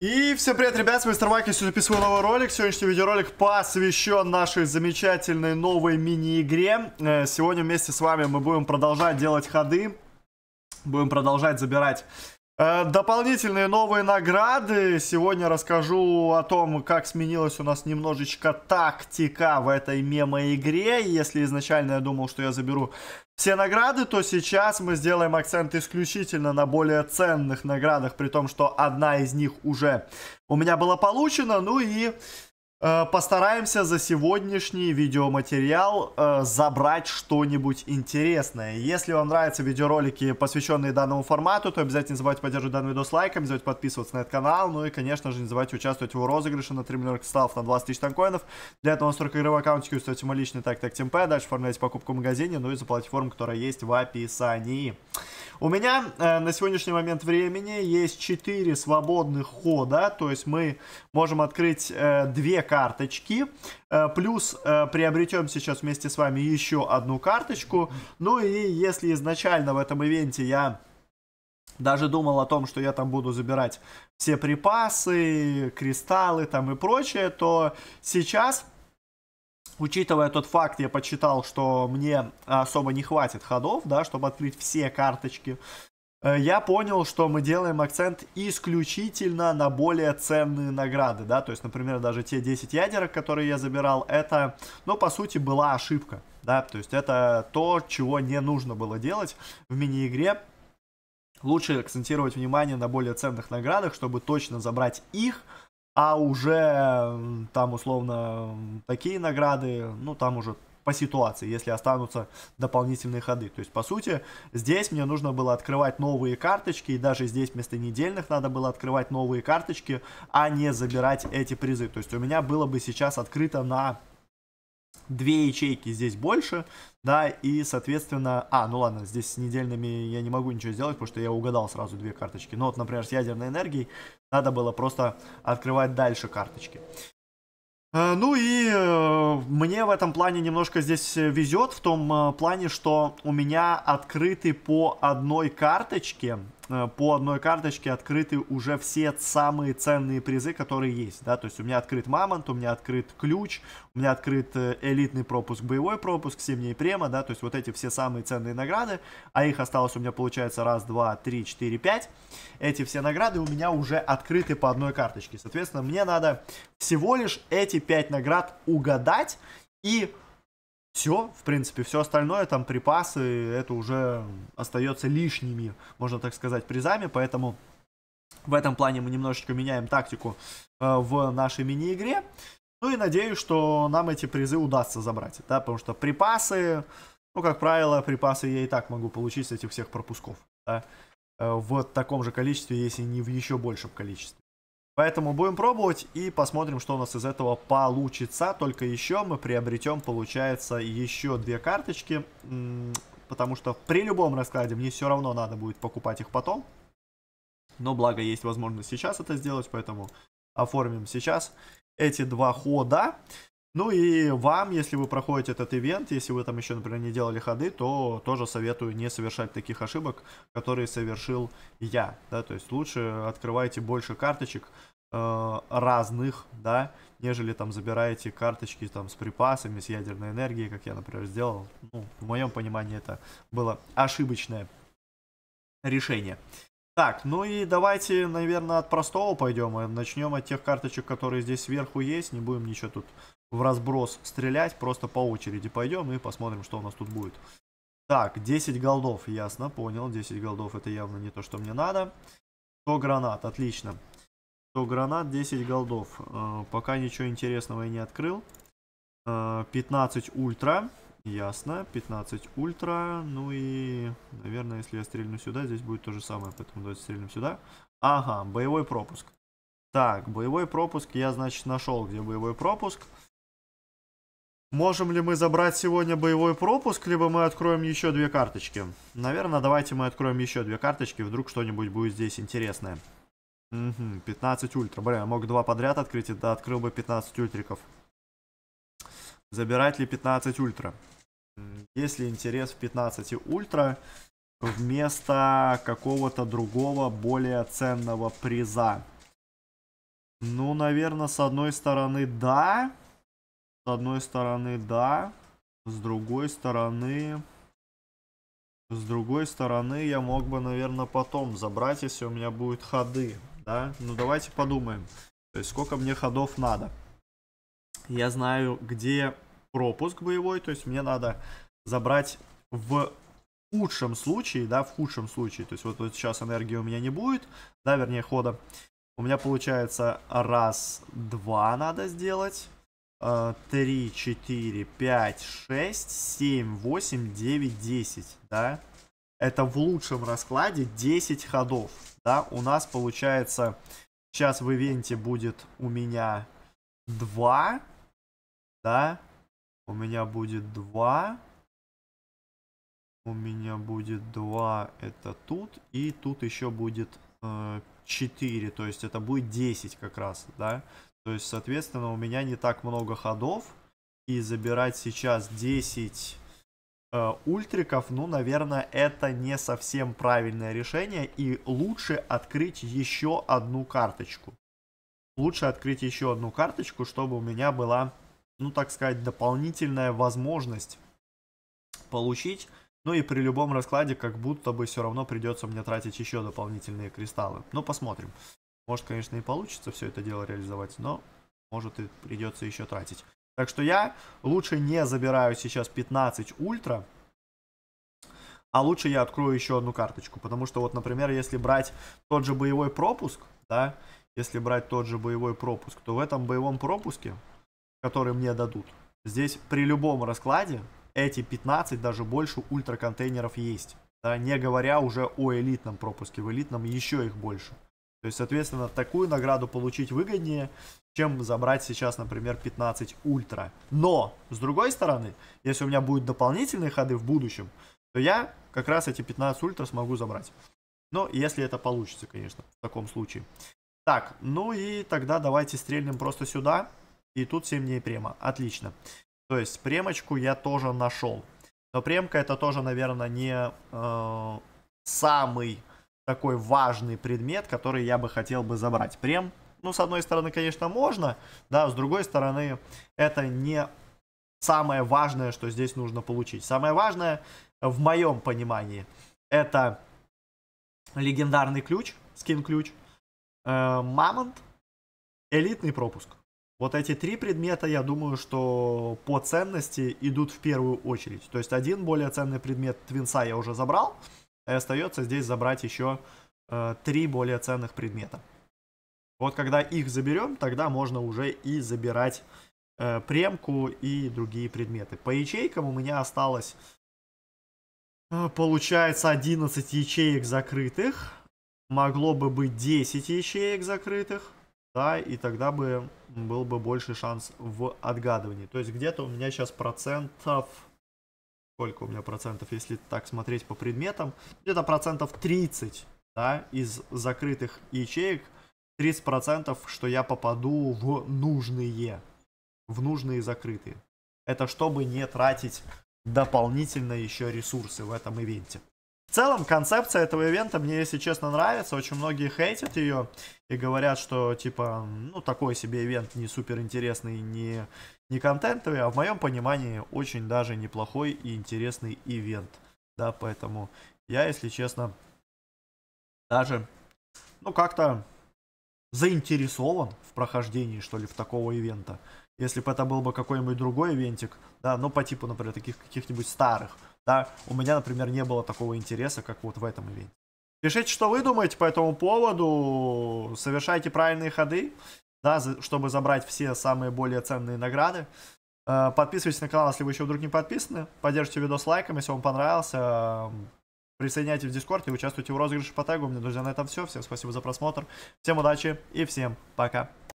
И всем привет, ребят, с вами Мистер Майк, я сегодня записываю новый ролик. Сегодняшний видеоролик посвящен нашей замечательной новой мини-игре. Э, сегодня вместе с вами мы будем продолжать делать ходы, будем продолжать забирать Э, дополнительные новые награды. Сегодня расскажу о том, как сменилась у нас немножечко тактика в этой мемо-игре. Если изначально я думал, что я заберу все награды, то сейчас мы сделаем акцент исключительно на более ценных наградах, при том, что одна из них уже у меня была получена. Ну и Э, постараемся за сегодняшний видеоматериал э, забрать что-нибудь интересное. Если вам нравятся видеоролики, посвященные данному формату, то обязательно не забывайте поддерживать данный видос лайком, не забывайте подписываться на этот канал, ну и, конечно же, не забывайте участвовать в розыгрыше на 3 миллиона кристаллов на 20 тысяч танкоинов. Для этого настройка игровой аккаунтики, устроите мой личный так так темпе, дальше оформляйте покупку в магазине, ну и заплатите форму, которая есть в описании. У меня э, на сегодняшний момент времени есть 4 свободных хода, то есть мы можем открыть э, 2 карточки, э, плюс э, приобретем сейчас вместе с вами еще одну карточку. Ну и если изначально в этом ивенте я даже думал о том, что я там буду забирать все припасы, кристаллы там и прочее, то сейчас учитывая тот факт, я подсчитал, что мне особо не хватит ходов, да, чтобы открыть все карточки, э, я понял, что мы делаем акцент исключительно на более ценные награды, да, то есть, например, даже те 10 ядерок, которые я забирал, это, ну, по сути, была ошибка, да, то есть это то, чего не нужно было делать в мини-игре, лучше акцентировать внимание на более ценных наградах, чтобы точно забрать их, а уже там условно такие награды, ну там уже по ситуации, если останутся дополнительные ходы. То есть, по сути, здесь мне нужно было открывать новые карточки, и даже здесь вместо недельных надо было открывать новые карточки, а не забирать эти призы. То есть, у меня было бы сейчас открыто на две ячейки здесь больше, да, и, соответственно... А, ну ладно, здесь с недельными я не могу ничего сделать, потому что я угадал сразу две карточки. Но ну вот, например, с ядерной энергией надо было просто открывать дальше карточки. Э, ну и э, мне в этом плане немножко здесь везет, в том э, плане, что у меня открыты по одной карточке Э, по одной карточке открыты уже все самые ценные призы, которые есть, да, то есть у меня открыт мамонт, у меня открыт ключ, у меня открыт э, элитный пропуск, боевой пропуск, зимняя према, да, то есть вот эти все самые ценные награды, а их осталось у меня получается раз, два, три, четыре, пять, эти все награды у меня уже открыты по одной карточке, соответственно, мне надо всего лишь эти пять наград угадать и все, в принципе, все остальное, там припасы, это уже остается лишними, можно так сказать, призами, поэтому в этом плане мы немножечко меняем тактику э, в нашей мини-игре. Ну и надеюсь, что нам эти призы удастся забрать, да, потому что припасы, ну, как правило, припасы я и так могу получить с этих всех пропусков, да, э, в таком же количестве, если не в еще большем количестве. Поэтому будем пробовать и посмотрим, что у нас из этого получится. Только еще мы приобретем, получается, еще две карточки. Потому что при любом раскладе мне все равно надо будет покупать их потом. Но благо есть возможность сейчас это сделать, поэтому оформим сейчас эти два хода. Ну и вам, если вы проходите этот ивент, если вы там еще, например, не делали ходы, то тоже советую не совершать таких ошибок, которые совершил я. Да? То есть лучше открывайте больше карточек, Э, разных, да, нежели там забираете карточки там с припасами, с ядерной энергией, как я, например, сделал. Ну, в моем понимании это было ошибочное решение. Так, ну и давайте, наверное, от простого пойдем. и Начнем от тех карточек, которые здесь сверху есть. Не будем ничего тут в разброс стрелять. Просто по очереди пойдем и посмотрим, что у нас тут будет. Так, 10 голдов, ясно, понял. 10 голдов это явно не то, что мне надо. 100 гранат, отлично. 100 гранат, 10 голдов. Э, пока ничего интересного я не открыл. 15 э, ультра. Ясно, 15 ультра. Ну и, наверное, если я стрельну сюда, здесь будет то же самое. Поэтому давайте стрельнем сюда. Ага, боевой пропуск. Так, боевой пропуск я, значит, нашел, где боевой пропуск. Можем ли мы забрать сегодня боевой пропуск, либо мы откроем еще две карточки? Наверное, давайте мы откроем еще две карточки, вдруг что-нибудь будет здесь интересное. 15 ультра. бля, я мог два подряд открыть, и да открыл бы 15 ультриков. Забирать ли 15 ультра? Есть ли интерес в 15 ультра вместо какого-то другого более ценного приза? Ну, наверное, с одной стороны, да. С одной стороны, да. С другой стороны... С другой стороны, я мог бы, наверное, потом забрать, если у меня будет ходы да? Ну давайте подумаем, то есть сколько мне ходов надо. Я знаю, где пропуск боевой, то есть мне надо забрать в худшем случае, да, в худшем случае, то есть вот, вот сейчас энергии у меня не будет, да, вернее хода. У меня получается раз, два надо сделать. 3, 4, 5, 6, 7, 8, 9, 10, да? это в лучшем раскладе 10 ходов. Да, у нас получается, сейчас в ивенте будет у меня 2, да, у меня будет 2, у меня будет 2, это тут, и тут еще будет э, 4, то есть это будет 10 как раз, да. То есть, соответственно, у меня не так много ходов, и забирать сейчас 10 Э, ультриков, ну, наверное, это не совсем правильное решение, и лучше открыть еще одну карточку. Лучше открыть еще одну карточку, чтобы у меня была, ну, так сказать, дополнительная возможность получить. Ну и при любом раскладе, как будто бы все равно придется мне тратить еще дополнительные кристаллы. Но ну, посмотрим. Может, конечно, и получится все это дело реализовать, но может и придется еще тратить. Так что я лучше не забираю сейчас 15 ультра, а лучше я открою еще одну карточку. Потому что вот, например, если брать тот же боевой пропуск, да, если брать тот же боевой пропуск, то в этом боевом пропуске, который мне дадут, здесь при любом раскладе эти 15, даже больше ультра контейнеров есть. Да, не говоря уже о элитном пропуске, в элитном еще их больше. То есть, соответственно, такую награду получить выгоднее, чем забрать сейчас, например, 15 ультра. Но, с другой стороны, если у меня будут дополнительные ходы в будущем, то я как раз эти 15 ультра смогу забрать. Но если это получится, конечно, в таком случае. Так, ну и тогда давайте стрельнем просто сюда. И тут 7 дней према. Отлично. То есть премочку я тоже нашел. Но премка это тоже, наверное, не э, самый такой важный предмет, который я бы хотел бы забрать. Прем ну, с одной стороны, конечно, можно, да, с другой стороны, это не самое важное, что здесь нужно получить. Самое важное, в моем понимании, это легендарный ключ, скин-ключ, э, мамонт, элитный пропуск. Вот эти три предмета, я думаю, что по ценности идут в первую очередь. То есть один более ценный предмет Твинса я уже забрал, и остается здесь забрать еще э, три более ценных предмета. Вот когда их заберем, тогда можно уже и забирать э, премку и другие предметы. По ячейкам у меня осталось, э, получается, 11 ячеек закрытых. Могло бы быть 10 ячеек закрытых. Да, и тогда бы был бы больше шанс в отгадывании. То есть где-то у меня сейчас процентов... Сколько у меня процентов, если так смотреть по предметам? Где-то процентов 30 да, из закрытых ячеек – 30%, что я попаду в нужные, в нужные закрытые. Это чтобы не тратить дополнительно еще ресурсы в этом ивенте. В целом, концепция этого ивента мне, если честно, нравится. Очень многие хейтят ее и говорят, что, типа, ну, такой себе ивент не супер интересный, не, не контентовый, а в моем понимании очень даже неплохой и интересный ивент. Да, поэтому я, если честно, даже, ну, как-то заинтересован в прохождении, что ли, в такого ивента. Если бы это был бы какой-нибудь другой ивентик, да, ну, по типу, например, таких каких-нибудь старых, да, у меня, например, не было такого интереса, как вот в этом ивенте. Пишите, что вы думаете по этому поводу, совершайте правильные ходы, да, за, чтобы забрать все самые более ценные награды. Э, подписывайтесь на канал, если вы еще вдруг не подписаны. Поддержите видос лайком, если вам понравился. Присоединяйтесь в Дискорд и участвуйте в розыгрыше по тегу. У меня, друзья, на этом все. Всем спасибо за просмотр. Всем удачи и всем пока.